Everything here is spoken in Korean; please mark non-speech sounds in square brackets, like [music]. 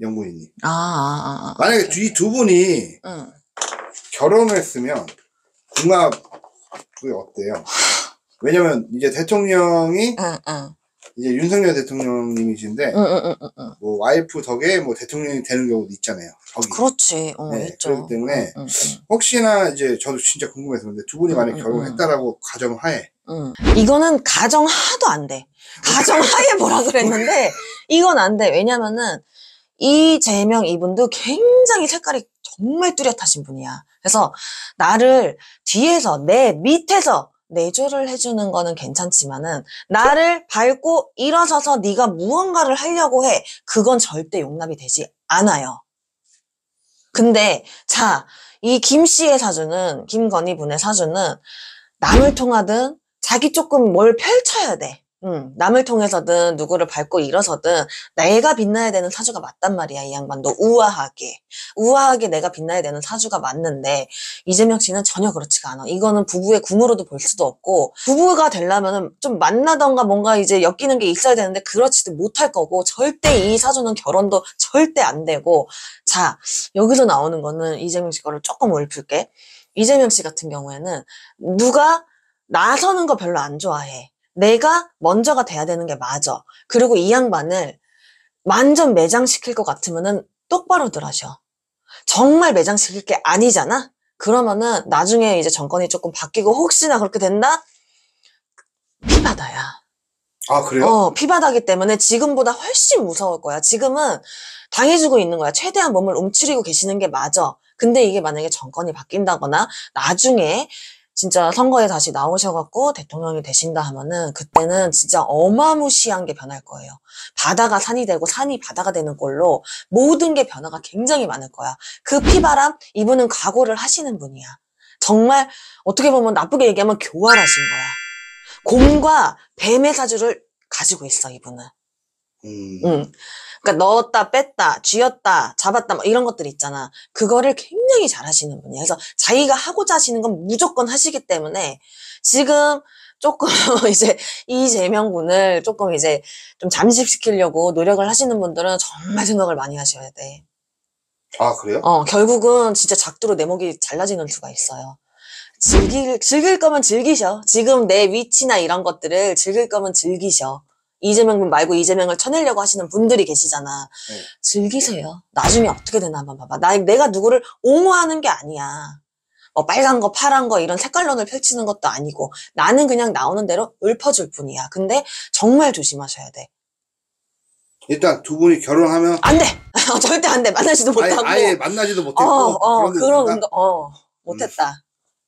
연구인이. 아, 아, 아, 아, 만약에 이 두 분이 응. 결혼을 했으면 궁합이 어때요? 왜냐면 이제 대통령이 응, 응. 이제 윤석열 대통령님이신데 응, 응, 응, 응. 뭐 와이프 덕에 뭐 대통령이 되는 경우도 있잖아요. 덕이. 그렇지. 어, 네, 있죠. 그렇기 때문에 응, 응, 응. 혹시나 이제 저도 진짜 궁금해서 근데 두 분이 만약 에 응, 결혼했다라고 가정하에 응. 이거는 가정하도 안 돼. 가정하에 뭐라 그랬는데 [laughs] 이건 안 돼. 왜냐면은 이재명 이분도 굉장히 색깔이 정말 뚜렷하신 분이야. 그래서 나를 뒤에서 내 밑에서 내조를 해주는 거는 괜찮지만은 나를 밟고 일어서서 네가 무언가를 하려고 해 그건 절대 용납이 되지 않아요. 근데 자이 김 씨의 사주는 김건희 분의 사주는 남을 통하든 자기 조금 뭘 펼쳐야 돼. 음, 남을 통해서든 누구를 밟고 일어서든 내가 빛나야 되는 사주가 맞단 말이야 이 양반도 우아하게 우아하게 내가 빛나야 되는 사주가 맞는데 이재명 씨는 전혀 그렇지가 않아 이거는 부부의 궁으로도 볼 수도 없고 부부가 되려면 좀 만나던가 뭔가 이제 엮이는 게 있어야 되는데 그렇지도 못할 거고 절대 이 사주는 결혼도 절대 안 되고 자 여기서 나오는 거는 이재명 씨 거를 조금 올풀게 이재명 씨 같은 경우에는 누가 나서는 거 별로 안 좋아해 내가 먼저가 돼야 되는 게 맞아. 그리고 이 양반을 완전 매장시킬 것같으면 똑바로들 하셔. 정말 매장시킬 게 아니잖아? 그러면은 나중에 이제 정권이 조금 바뀌고 혹시나 그렇게 된다? 피바다야. 아, 그래요? 어, 피바다기 때문에 지금보다 훨씬 무서울 거야. 지금은 당해주고 있는 거야. 최대한 몸을 움츠리고 계시는 게 맞아. 근데 이게 만약에 정권이 바뀐다거나 나중에 진짜 선거에 다시 나오셔갖고 대통령이 되신다 하면은 그때는 진짜 어마무시한 게 변할 거예요. 바다가 산이 되고 산이 바다가 되는 걸로 모든 게 변화가 굉장히 많을 거야. 그 피바람 이분은 각오를 하시는 분이야. 정말 어떻게 보면 나쁘게 얘기하면 교활하신 거야. 곰과 뱀의 사주를 가지고 있어 이분은. 음. 음. 그러니까 넣었다 뺐다 쥐었다 잡았다 뭐 이런 것들 있잖아 그거를 굉장히 잘하시는 분이에 그래서 자기가 하고자 하시는 건 무조건 하시기 때문에 지금 조금 [laughs] 이제 이재명 군을 조금 이제 좀 잠식시키려고 노력을 하시는 분들은 정말 생각을 많이 하셔야 돼. 아 그래요? 어 결국은 진짜 작두로 내 목이 잘라지는 수가 있어요. 즐길 즐길 거면 즐기셔. 지금 내 위치나 이런 것들을 즐길 거면 즐기셔. 이재명 말고 이재명을 쳐내려고 하시는 분들이 계시잖아. 네. 즐기세요. 나중에 어떻게 되나 한번 봐봐. 나, 내가 누구를 옹호하는 게 아니야. 뭐 빨간 거, 파란 거 이런 색깔론을 펼치는 것도 아니고 나는 그냥 나오는 대로 읊어줄 뿐이야. 근데 정말 조심하셔야 돼. 일단 두 분이 결혼하면 안 돼. [laughs] 절대 안 돼. 만나지도 못하고 아예, 아예 만나지도 못했고 어, 어, 그런, 그런 거, 어, 못했다. 음.